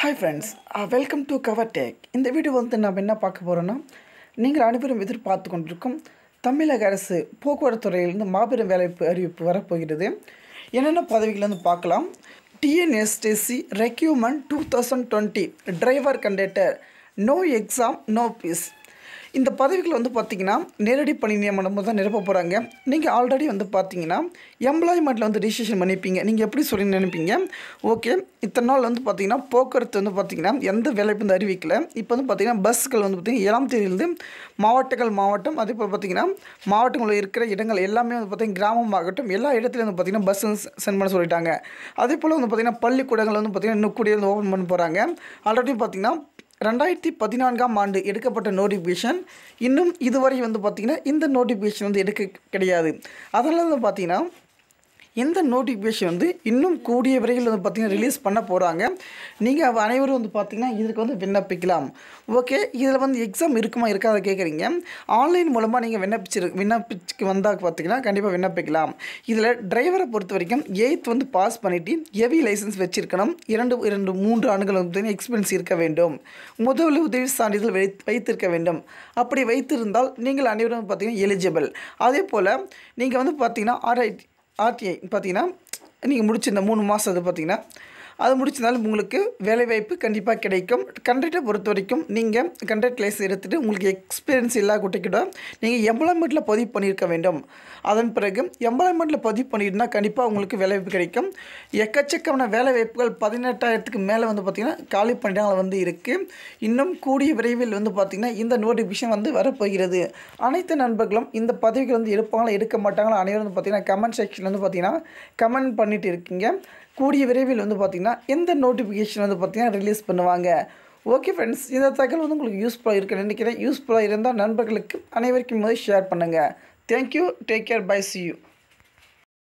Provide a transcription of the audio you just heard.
hi friends welcome to cover tech இந்த video வந்து நம்ம என்ன பார்க்க போகிறோன்னா நீங்கள் அனைவரும் எதிர்பார்த்து கொண்டிருக்கும் தமிழக அரசு போக்குவரத்து துறையிலிருந்து மாபெரும் வேலைப்பு அறிவிப்பு வரப்போகிறது என்னென்ன பதவிகள் வந்து பார்க்கலாம் TNSTC recruitment two thousand twenty driver conductor no exam no fees இந்த பதவிகள் வந்து பார்த்திங்கன்னா நேரடி பணி நியமனம் தான் நிரப்ப போகிறாங்க நீங்கள் ஆல்ரெடி வந்து பார்த்தீங்கன்னா எம்ப்ளாய்மெண்ட்டில் வந்து ரிஜிஸ்ட்ரேஷன் பண்ணிப்பீங்க நீங்கள் எப்படி சொல்லி நினைப்பீங்க ஓகே இத்தனை நாள் வந்து பார்த்திங்கன்னா போக்குவரத்து வந்து பார்த்திங்கன்னா எந்த வேலைப்பு வந்து அறிவிக்கல இப்போ வந்து பார்த்திங்கன்னா பஸ்கள் வந்து பார்த்திங்கன்னா ஏழாம் தேதியிலிருந்து மாவட்டங்கள் மாவட்டம் அதே போல் பார்த்திங்கன்னா மாவட்டங்களில் இருக்கிற இடங்கள் எல்லாமே வந்து பார்த்திங்கன்னா கிராமமாகட்டும் எல்லா இடத்துலையும் வந்து பார்த்திங்கன்னா பஸ் சென்ட் பண்ண சொல்லிட்டாங்க அதே போல் வந்து பார்த்திங்கன்னா பள்ளிக்கூடங்கள் வந்து பார்த்திங்கன்னா இன்னும் கூடிய ஓப்பன் பண்ண போகிறாங்க ஆல்ரெடி பார்த்திங்கன்னா ரெண்டாயிரத்தி பதினான்காம் ஆண்டு எடுக்கப்பட்ட நோட்டிஃபிகேஷன் இன்னும் இதுவரை வந்து பார்த்திங்கன்னா இந்த நோட்டிஃபிகேஷன் வந்து எடுக்க கிடையாது அதனால் வந்து பார்த்திங்கன்னா இந்த நோட்டிஃபிகேஷன் வந்து இன்னும் கூடிய விரைவில் வந்து பார்த்திங்கன்னா ரிலீஸ் பண்ண போகிறாங்க நீங்கள் அனைவரும் வந்து பார்த்திங்கன்னா இதுக்கு வந்து விண்ணப்பிக்கலாம் ஓகே இதில் வந்து எக்ஸாம் இருக்குமா இருக்காத கேட்குறீங்க ஆன்லைன் மூலமாக நீங்கள் விண்ணப்பிச்சிரு விண்ணப்பிச்சு வந்தால் பார்த்திங்கன்னா கண்டிப்பாக விண்ணப்பிக்கலாம் இதில் டிரைவரை பொறுத்த வரைக்கும் எயித் வந்து பாஸ் பண்ணிவிட்டு ஹெவி லைசன்ஸ் வச்சுருக்கணும் இரண்டு இரண்டு மூன்று ஆண்டுகள் வந்து எக்ஸ்பீரியன்ஸ் இருக்க வேண்டும் முதல் உதவி சான்றிதழ் வை வைத்திருக்க வேண்டும் அப்படி வைத்திருந்தால் நீங்கள் அனைவரும் பார்த்திங்கன்னா எலிஜிபிள் அதே போல் நீங்கள் வந்து பார்த்திங்கன்னா ஆர்ஐடி ஆர்டிஐ பார்த்தீங்கன்னா நீங்கள் முடிச்சு இந்த மூணு மாதம் அது பார்த்தீங்கன்னா அது முடிச்சதாலும் உங்களுக்கு வேலைவாய்ப்பு கண்டிப்பாக கிடைக்கும் கண்ட்ரக்டை பொறுத்த வரைக்கும் நீங்கள் கண்ட்ரக்ட் லைசன்ஸ் எடுத்துகிட்டு உங்களுக்கு எக்ஸ்பீரியன்ஸ் இல்லா கூட்டிக்கிட்ட நீங்கள் எம்ப்ளாய்மெண்ட்டில் பதிவு பண்ணியிருக்க வேண்டும் அதன் பிறகு எம்ப்ளாய்மெண்ட்டில் பதிவு பண்ணியிருந்தால் கண்டிப்பாக உங்களுக்கு வேலைவாய்ப்பு கிடைக்கும் எக்கச்சக்கமான வேலைவாய்ப்புகள் பதினெட்டாயிரத்துக்கு மேலே வந்து பார்த்திங்கன்னா காலி பண்ணிடங்கள் வந்து இருக்குது இன்னும் கூடிய விரைவில் வந்து பார்த்திங்கன்னா இந்த நோட்டிஃபிகேஷன் வந்து வரப்போகிறது அனைத்து நண்பர்களும் இந்த பதவிகள் வந்து எடுப்பாங்களா எடுக்க மாட்டாங்களா அனைவரும் வந்து பார்த்திங்கன்னா கமெண்ட் செக்ஷன் வந்து பார்த்திங்கன்னா கமெண்ட் பண்ணிட்டு இருக்கீங்க கூடிய விரைவில் வந்து பார்த்திங்கன்னா எந்த நோட்டிஃபிகேஷன் வந்து பார்த்திங்கன்னா ரிலீஸ் பண்ணுவாங்க ஓகே ஃப்ரெண்ட்ஸ் இந்த தகவல் வந்து உங்களுக்கு யூஸ்ஃபுல்லாக இருக்குன்னு நினைக்கிறேன் யூஸ்ஃபுல்லாக இருந்தால் நண்பர்களுக்கு அனைவருக்கும் போது ஷேர் பண்ணுங்கள் thank you take care bye see you